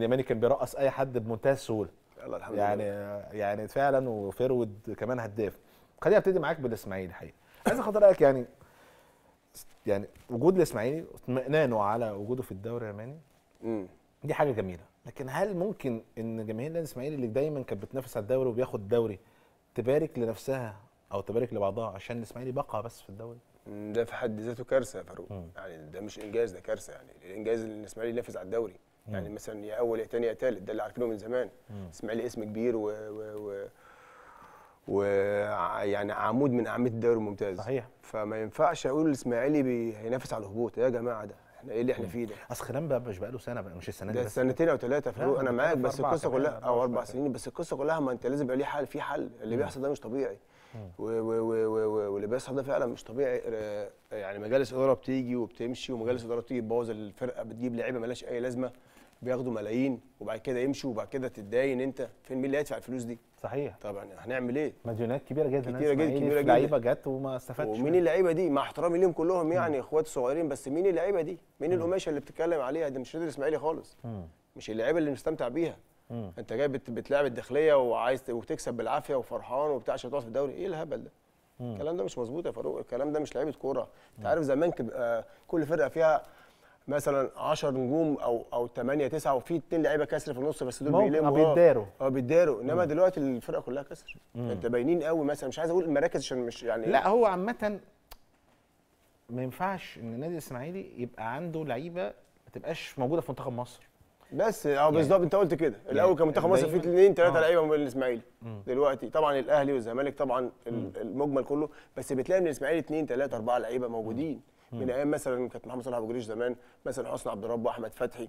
اليماني كان بيرقص اي حد بمنتهى السهوله يلا الحمد يعني لله. يعني فعلا وفيرود كمان هداف خليني ابتدي معاك بالاسماعيلي حقيقه عايز اخد رايك يعني يعني وجود الاسماعيلي اطمئنانه على وجوده في الدوري اليماني دي حاجه جميله لكن هل ممكن ان جماهير النادي الاسماعيلي اللي دايما كانت بتنافس على الدوري وبياخد الدوري تبارك لنفسها او تبارك لبعضها عشان الاسماعيلي بقى بس في الدوري ده في حد ذاته كارثه يا فاروق يعني ده مش انجاز ده كارثه يعني الانجاز ان الاسماعيلي ينافس على الدوري يعني مثلا يا اول يا ثاني يا ثالث ده اللي عارفينه من زمان لي اسم كبير و, و, و يعني عمود من اعمده الدوري الممتاز صحيح فما ينفعش اقول الاسماعيلي هينافس على الهبوط يا جماعه ده احنا ايه اللي احنا فيه ده اصل خلان بقى مش بقاله سنه بقى مش السنه دي بس سنتين او ثلاثه في انا معاك بس القصه كلها او اربع سنين بس القصه كلها ما انت لازم يبقى ليه حل في حل اللي بيحصل ده مش طبيعي واللي بيحصل ده فعلا مش طبيعي آه، يعني مجالس اداره بتيجي وبتمشي ومجالس اداره بتيجي تبوظ الفرقه بتجيب لعيبه مالهاش اي لازمه بياخدوا ملايين وبعد كده يمشوا وبعد كده تتداين انت فين مين اللي هيدفع الفلوس دي؟ صحيح طبعا يعني هنعمل ايه؟ مديونات كبيره جدا كتيره جدا كبيره جدا لعيبه جت وما استفادش ومين اللعيبه دي؟ مع احترامي ليهم كلهم يعني اخواتي الصغيرين بس مين اللعيبه دي؟ مين القماشه اللي بتتكلم عليها ده مش نادي الاسماعيلي خالص م. مش اللعيبه اللي مستمتع بيها م. انت جاي بتلعب الداخليه وعايز وتكسب بالعافيه وفرحان وبتاع عشان تقعد في الدوري ايه الهبل ده؟ الكلام ده مش مظبوط يا فاروق الكلام ده مش لعيبه كوره انت عارف زمان آه، كل فرقه فيها مثلا 10 نجوم او او 8 9 وفي اثنين لعيبه كسر في النص بس دول بيلموا آه، آه، بيتداروا اه بيتداروا انما دلوقتي الفرقه كلها كسر انت باينين قوي مثلا مش عايز اقول المراكز عشان مش يعني لا هو عامه ما ينفعش ان النادي الاسماعيلي يبقى عنده لعيبه ما تبقاش موجوده في منتخب مصر بس اه يعني بالظبط انت قلت كده الاول يعني كان منتخب مصر فيه اثنين ثلاثه آه. لعيبه من الاسماعيلي دلوقتي طبعا الاهلي والزمالك طبعا المجمل كله بس بتلاقي من الاسماعيلي اثنين ثلاثه اربعه لعيبه موجودين من ايام مثلا كابتن محمد صلاح ابو جريش زمان مثلا حسن عبد الرب واحمد فتحي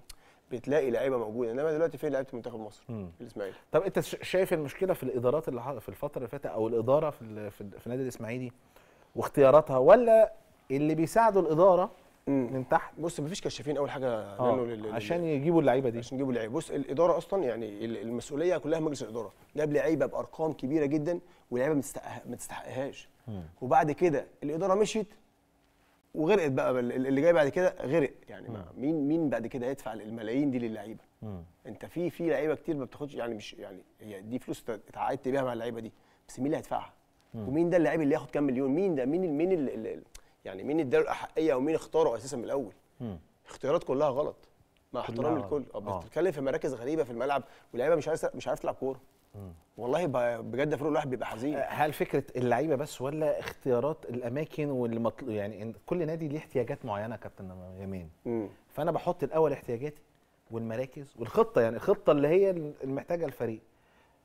بتلاقي لعيبه موجوده انما دلوقتي فين لعيبه منتخب مصر الاسماعيلي طب انت شايف المشكله في الادارات اللي في الفتره اللي فاتت او الاداره في في النادي الاسماعيلي واختياراتها ولا اللي بيساعدوا الاداره مم. من تحت بص مفيش كشافين اول حاجه آه. لل... عشان يجيبوا اللعيبه دي عشان يجيبوا اللعيبه بص الاداره اصلا يعني المسؤوليه كلها مجلس الاداره جاب لعيبه بارقام كبيره جدا ولعيبه ما تستحقهاش وبعد كده الاداره مشيت وغرقت بقى اللي جاي بعد كده غرق يعني مين مين بعد كده هيدفع الملايين دي للعيبه انت في في لعيبه كتير ما بتاخدش يعني مش يعني هي دي فلوس اتعاقدت بيها مع اللعيبه دي بس مين اللي هيدفعها ومين ده اللعيب اللي ياخد كام مليون مين ده مين مين يعني مين اداله الاحقيه ومين اختاره اساسا من الاول اختيارات كلها غلط مع احترام الكل آه،, اه بتتكلم في مراكز غريبه في الملعب واللعيبه مش عارف مش عارف تلعب كوره والله بجد فريق الواحد بيبقى حزين أه، هل فكره اللعيبه بس ولا اختيارات الاماكن والمطلوب يعني كل نادي ليه احتياجات معينه يا كابتن يمين فانا بحط الاول احتياجاتي والمراكز والخطه يعني الخطه اللي هي المحتاجه الفريق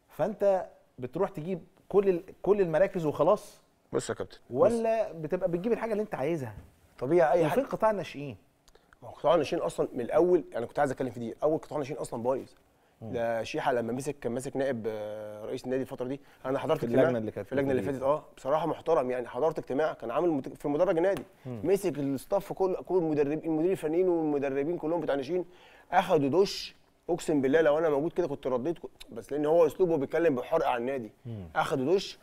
فانت بتروح تجيب كل كل المراكز وخلاص بص يا كابتن ولا بتبقى بتجيب الحاجه اللي انت عايزها طبيعي اي حاجه وفين قطاع الناشئين قطاع الناشئين اصلا من الاول انا يعني كنت عايز اتكلم في دي اول قطاع الناشئين اصلا بايظ ده شيحه لما مسك كان ماسك نائب آه، رئيس النادي الفتره دي انا حضرت في اللجنه اللي كانت في اللجنه اللي فاتت اه بصراحه محترم يعني حضرت اجتماع كان عامل في مدرج النادي مسك الاستاف كل كل المدربين المدير الفنيين والمدربين كلهم بتاع ناشئين اخذوا دش اقسم بالله لو انا موجود كده كنت رديت بس لان هو اسلوبه بيتكلم بحرق على النادي اخذوا دش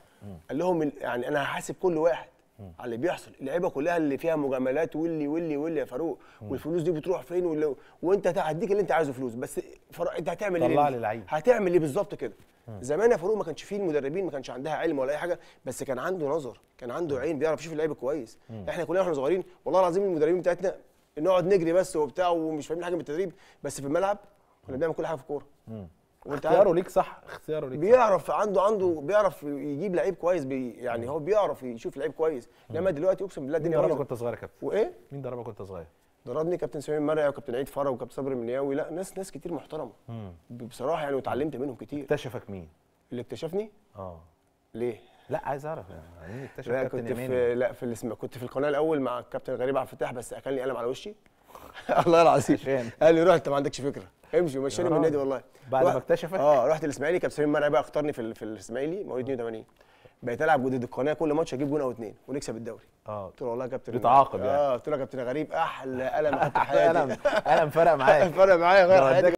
قال لهم يعني انا هحاسب كل واحد على اللي بيحصل اللعيبه كلها اللي فيها مجاملات واللي واللي واللي يا فاروق والفلوس دي بتروح فين واللي وانت هديك اللي انت عايزه فلوس بس فرق انت هتعمل ايه طلع لي لعيب هتعمل ايه بالظبط كده زمان يا فاروق ما كانش فيه المدربين ما كانش عندها علم ولا اي حاجه بس كان عنده نظر كان عنده عين بيعرف يشوف اللعيب كويس احنا كلنا واحنا صغيرين والله العظيم المدربين بتاعتنا نقعد نجري بس وبتاع ومش فاهمين حاجه من التدريب بس في الملعب كنا بنعمل كل حاجه في الكوره وانت اختياره ليك صح اختياره ليك بيعرف صح. عنده عنده بيعرف يجيب لعيب كويس بي يعني هو بيعرف يشوف لعيب كويس انما دلوقتي اقسم بالله الدنيا ضربك وانت صغير يا كابتن وايه مين ضربك وانت صغير ضربني كابتن سمير مرعي وكابتن عيد فرج وكابتن صبري منياوي لا ناس ناس كتير محترمه مم. بصراحه يعني وتعلمت منهم كتير اكتشفك مين اللي اكتشفني اه ليه لا عايز اعرف يعني اكتشف لا كنت في لا في الاسم كنت في القناه الاول مع الكابتن غريب عبد الفتاح بس اكلني قلم على وشي الله العظيم قال لي روح انت ما عندكش فكره امشي ومشاني من آه. النادي والله بعد ما اكتشفك اه رحت الاسماعيلي كابتن سليم مرعي بقى اختارني في, في الاسماعيلي مواليد 82 آه. بقيت العب ضد القناه كل ماتش اجيب جون او اثنين ونكسب الدوري اه قلت له والله يا كابتن بتعاقب يعني اه قلت له يا كابتن غريب احلى قلم في حياتي قلم قلم فرق معايا فرق معايا غير حياتي